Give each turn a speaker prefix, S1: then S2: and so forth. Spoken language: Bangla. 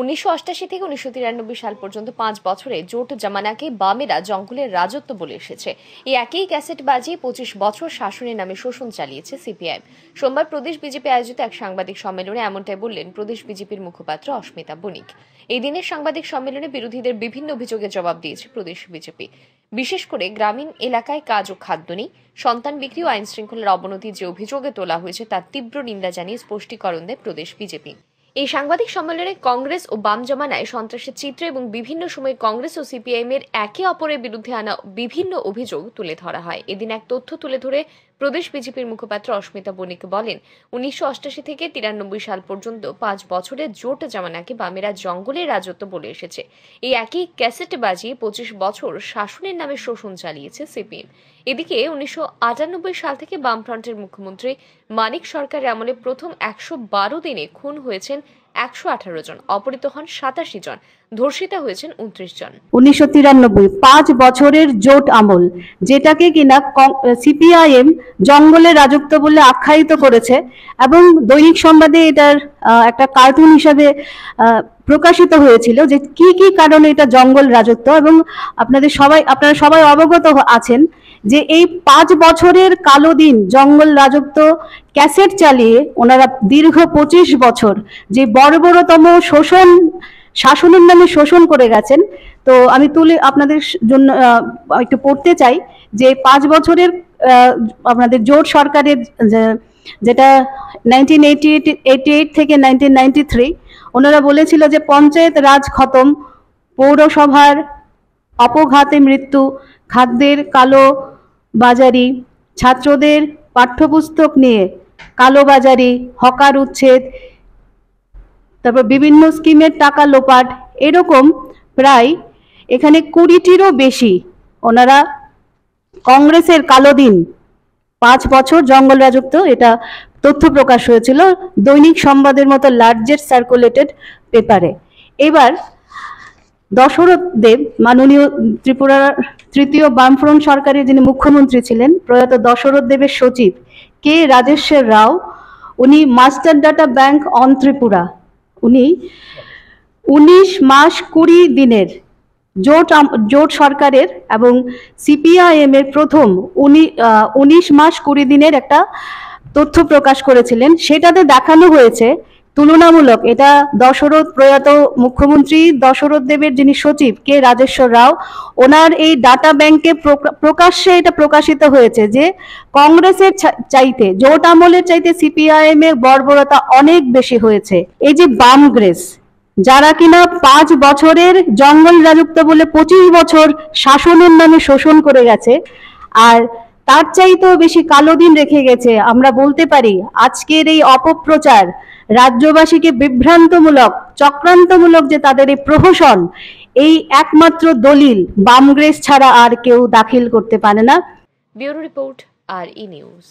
S1: উনিশশো অষ্টাশি থেকে উনিশশো তিরানব্বই সাল পর্যন্ত পাঁচ বছরে জোট জামানাকে বামেরা জঙ্গলের রাজত্ব বলে এসেছে এই একই ক্যাসেট বাজিয়ে পঁচিশ বছর শাসনের নামে শোষণ চালিয়েছে সিপিআইএম সোমবার প্রদেশ বিজেপি আয়োজিত এক সাংবাদিক সম্মেলনে এমনটাই বললেন প্রদেশ বিজেপির মুখপাত্র অস্মিতা বণিক এই দিনের সাংবাদিক সম্মেলনে বিরোধীদের বিভিন্ন অভিযোগে জবাব দিয়েছে প্রদেশ বিজেপি বিশেষ করে গ্রামীণ এলাকায় কাজ ও খাদ্য নেই সন্তান বিক্রি ও আইন শৃঙ্খলার অবনতির যে অভিযোগে তোলা হয়েছে তার তীব্র নিন্দা জানিয়ে স্পষ্টীকরণ দেয় প্রদেশ বিজেপি এই সাংবাদিক সম্মেলনে কংগ্রেস ও বাম জমানায় সন্ত্রাসের চিত্র এবং বিভিন্ন সময়ে কংগ্রেস ও সিপিআইএম এর একে অপরের বিরুদ্ধে আনা বিভিন্ন অভিযোগ তুলে ধরা হয় এদিন এক তথ্য তুলে ধরে প্রদেশ বিজেপির মুখপাত্র অস্মিতা বণিক বলেন উনিশশো থেকে তিরানব্বই সাল পর্যন্ত পাঁচ বছরে জোট জামানাকে বামেরা জঙ্গলে রাজত্ব বলে এসেছে এই একই ক্যাসেট বাজিয়ে পঁচিশ বছর শাসনের নামে শোষণ চালিয়েছে সিপিএম এদিকে উনিশশো সাল থেকে বামফ্রন্টের মুখ্যমন্ত্রী মানিক সরকারের আমলে প্রথম একশো দিনে খুন হয়েছেন একশো আঠারো জন অপহৃত হন সাতাশি জন ধর্ষিতা হয়েছেন উনত্রিশ জন
S2: উনিশশো তিরানব্বই পাঁচ বছরের জোট আমল যেটাকে কিনা সিপিআইএম জঙ্গলের রাজত্ব বলে আখ্যায়িত করেছে এবং দৈনিক সংবাদে এটার একটা কার্টুন হিসাবে প্রকাশিত হয়েছিল যে কি কি কারণে এটা জঙ্গল রাজত্ব এবং আপনাদের সবাই আপনারা সবাই অবগত আছেন যে এই পাঁচ বছরের কালো দিন জঙ্গল রাজত্ব ক্যাসেট চালিয়ে ওনারা দীর্ঘ পঁচিশ বছর যে বর্বরতম শোষণ শাসনের নামে শোষণ করে গেছেন তো আমি তুলে আপনাদের জন্য একটু পড়তে চাই যে পাঁচ বছরের আপনাদের জোট সরকারের যেটা নাইনটিন এইটি এইট থেকে নাইনটিন নাইনটি থ্রি ওনারা বলেছিল যে পঞ্চায়েত রাজ খতম পৌরসভার অপঘাতে মৃত্যু খাদ্যের কালো বাজারি ছাত্রদের পাঠ্যপুস্তক নিয়ে কালোবাজারি হকার উচ্ছেদ তারপর বিভিন্ন স্কিমের টাকা লোপাট এরকম প্রায় এখানে কুড়িটিরও বেশি ওনারা কংগ্রেসের কালো দিন পাঁচ বছর জঙ্গল রাজত্ব এটা তথ্য প্রকাশ হয়েছিল দৈনিক সংবাদের মতো লার্জেস্ট সার্কুলেটেড পেপারে এবার দশরথ দেব মাননীয় ত্রিপুরার তৃতীয় বামফ্রন্ট সরকারের যিনি মুখ্যমন্ত্রী ছিলেন প্রয়াত দশরথ দেবের সচিব কে রাজেশ্বর রাও উনি master data bank on Tripura উনি উনিশ মাস কুড়ি দিনের জোট জোট সরকারের এবং সিপিআইএম এর প্রথম উনি উনিশ মাস কুড়ি দিনের একটা তথ্য প্রকাশ করেছিলেন সেটাতে দেখানো হয়েছে তুলনামূলক এটা দশরথ প্রয়াত মুখ্যমন্ত্রী দশরথ দেবের যিনি সচিব কে রাজেশ্বর রাও ওনার এই ডাটা ব্যাংকে প্রকাশ্যে এটা প্রকাশিত হয়েছে যে কংগ্রেসের চাইতে জোট আমলের চাইতে সিপিআইএম এর বর্বরতা অনেক বেশি হয়েছে এই যে বামগ্রেস যারা কিনা পাঁচ বছরের জঙ্গল রাজত্ব বলে পঁচিশ বছর শাসনের নামে শোষণ করে গেছে আর তার চাইতেও বেশি কালো দিন রেখে গেছে আমরা বলতে পারি আজকের এই অপপ্রচার রাজ্যবাসীকে বিভ্রান্তমূলক চক্রান্তমূলক যে তাদের এই প্রহসন এই একমাত্র দলিল বামগ্রেস ছাড়া আর কেউ দাখিল করতে পারে না
S1: ব্যুরো রিপোর্ট আর ই নিউজ